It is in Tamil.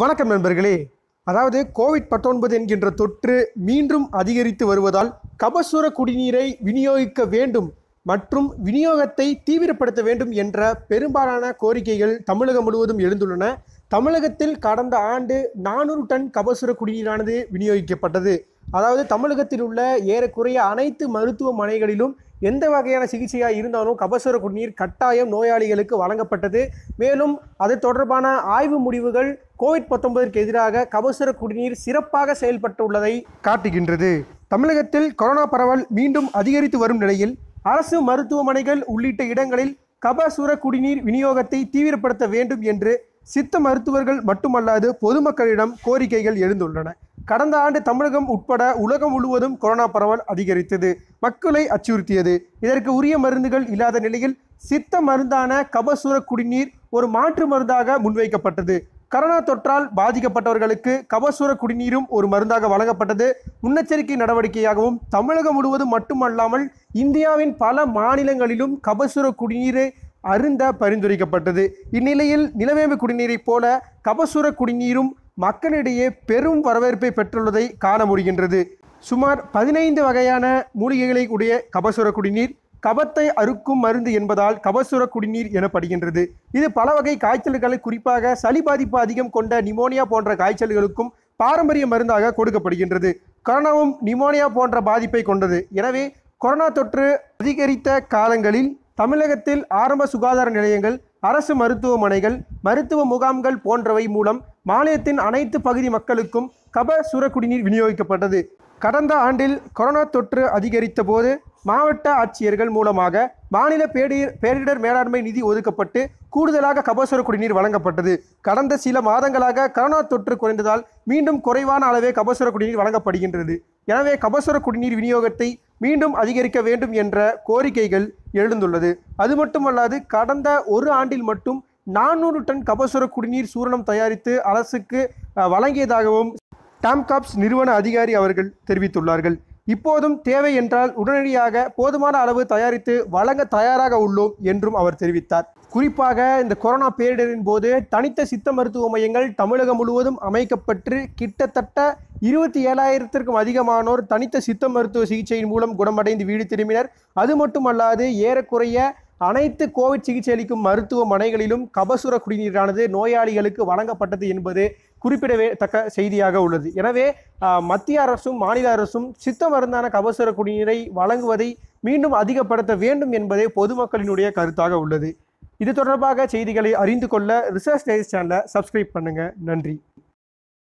வணக்கம் நண்பர்களே அதாவது கோவிட் பத்தொன்பது என்கின்ற தொற்று மீண்டும் அதிகரித்து வருவதால் கபசுர குடிநீரை விநியோகிக்க வேண்டும் மற்றும் விநியோகத்தை தீவிரப்படுத்த வேண்டும் என்ற பெரும்பாலான கோரிக்கைகள் தமிழகம் முழுவதும் எழுந்துள்ளன தமிழகத்தில் கடந்த ஆண்டு நானூறு டன் கபசுர குடிநீரானது விநியோகிக்கப்பட்டது அதாவது தமிழகத்தில் உள்ள ஏறக்குறைய அனைத்து மருத்துவமனைகளிலும் எந்த வகையான சிகிச்சையாக இருந்தாலும் கபசுர குடிநீர் கட்டாயம் நோயாளிகளுக்கு வழங்கப்பட்டது மேலும் அது தொடர்பான ஆய்வு முடிவுகள் கோவிட் பத்தொன்பதற்கு எதிராக கபசுர குடிநீர் சிறப்பாக செயல்பட்டு உள்ளதை காட்டுகின்றது தமிழகத்தில் கொரோனா பரவல் மீண்டும் அதிகரித்து வரும் நிலையில் அரசு மருத்துவமனைகள் உள்ளிட்ட இடங்களில் கபசுர குடிநீர் விநியோகத்தை தீவிரப்படுத்த வேண்டும் என்று சித்த மருத்துவர்கள் மட்டுமல்லாது பொதுமக்களிடம் கோரிக்கைகள் எழுந்துள்ளன கடந்த ஆண்டு தமிழகம் உட்பட உலகம் முழுவதும் கொரோனா பரவல் அதிகரித்தது மக்களை அச்சுறுத்தியது இதற்கு உரிய மருந்துகள் இல்லாத நிலையில் சித்த மருந்தான கபசுர குடிநீர் ஒரு மாற்று மருந்தாக முன்வைக்கப்பட்டது கரோனா தொற்றால் பாதிக்கப்பட்டவர்களுக்கு கபசுர குடிநீரும் ஒரு மருந்தாக வழங்கப்பட்டது முன்னெச்சரிக்கை நடவடிக்கையாகவும் தமிழகம் முழுவதும் மட்டுமல்லாமல் இந்தியாவின் பல மாநிலங்களிலும் கபசுர குடிநீரை அருந்த பரிந்துரைக்கப்பட்டது இந்நிலையில் நிலவேம்பு குடிநீரைப் போல கபசுர குடிநீரும் மக்களிடையே பெரும் வரவேற்பை பெற்றுள்ளதை காண முடிகின்றது சுமார் பதினைந்து வகையான மூலிகைகளை உடைய கபசுர குடிநீர் கபத்தை அறுக்கும் மருந்து என்பதால் கபசுர குடிநீர் எனப்படுகின்றது இது பல வகை காய்ச்சல்களை குறிப்பாக சளி பாதிப்பு அதிகம் கொண்ட நிமோனியா போன்ற காய்ச்சல்களுக்கும் பாரம்பரிய மருந்தாக கொடுக்கப்படுகின்றது கொரோனாவும் நிமோனியா போன்ற பாதிப்பை கொண்டது எனவே கொரோனா தொற்று அதிகரித்த காலங்களில் தமிழகத்தில் ஆரம்ப சுகாதார நிலையங்கள் அரசு மருத்துவமனைகள் மருத்துவ முகாம்கள் போன்றவை மூலம் மாநிலத்தின் அனைத்து பகுதி மக்களுக்கும் கப சுர குடிநீர் விநியோகிக்கப்பட்டது கடந்த ஆண்டில் கொரோனா தொற்று அதிகரித்த போது மாவட்ட ஆட்சியர்கள் மூலமாக மாநில பேரிடர் பேரிடர் மேலாண்மை நிதி ஒதுக்கப்பட்டு கூடுதலாக கபசுர குடிநீர் வழங்கப்பட்டது கடந்த சில மாதங்களாக கரோனா தொற்று குறைந்ததால் மீண்டும் குறைவான அளவே கபசுர குடிநீர் வழங்கப்படுகின்றது எனவே கபசுர குடிநீர் விநியோகத்தை மீண்டும் அதிகரிக்க வேண்டும் என்ற கோரிக்கைகள் எழுந்துள்ளது அது மட்டுமல்லாது கடந்த ஒரு ஆண்டில் மட்டும் நானூறு டன் கபசுர குடிநீர் சூரணம் தயாரித்து அரசுக்கு வழங்கியதாகவும் டாம்காப்ஸ் நிறுவன அதிகாரி அவர்கள் தெரிவித்துள்ளார்கள் இப்போதும் தேவை என்றால் உடனடியாக போதுமான அளவு தயாரித்து வழங்க தயாராக உள்ளோம் என்றும் அவர் தெரிவித்தார் குறிப்பாக இந்த கொரோனா பேரிடரின் போது தனித்த சித்த மருத்துவ மையங்கள் தமிழகம் முழுவதும் அமைக்கப்பட்டு கிட்டத்தட்ட இருபத்தி ஏழாயிரத்திற்கும் அதிகமானோர் தனித்த சித்த மருத்துவ சிகிச்சையின் மூலம் குணமடைந்து வீடு திரும்பினர் அது மட்டுமல்லாது ஏறக்குறைய அனைத்து கோவிட் சிகிச்சை அளிக்கும் மருத்துவமனைகளிலும் கபசுர குடிநீரானது நோயாளிகளுக்கு வழங்கப்பட்டது என்பது குறிப்பிடவே தக்க செய்தியாக உள்ளது எனவே மத்திய அரசும் மாநில அரசும் சித்த மருந்தான கபசுர குடிநீரை வழங்குவதை மீண்டும் அதிகப்படுத்த வேண்டும் என்பதே பொதுமக்களினுடைய கருத்தாக உள்ளது இது தொடர்பாக செய்திகளை அறிந்து கொள்ள ரிசர்ச் டேஸ் சேனலை சப்ஸ்கிரைப் பண்ணுங்கள் நன்றி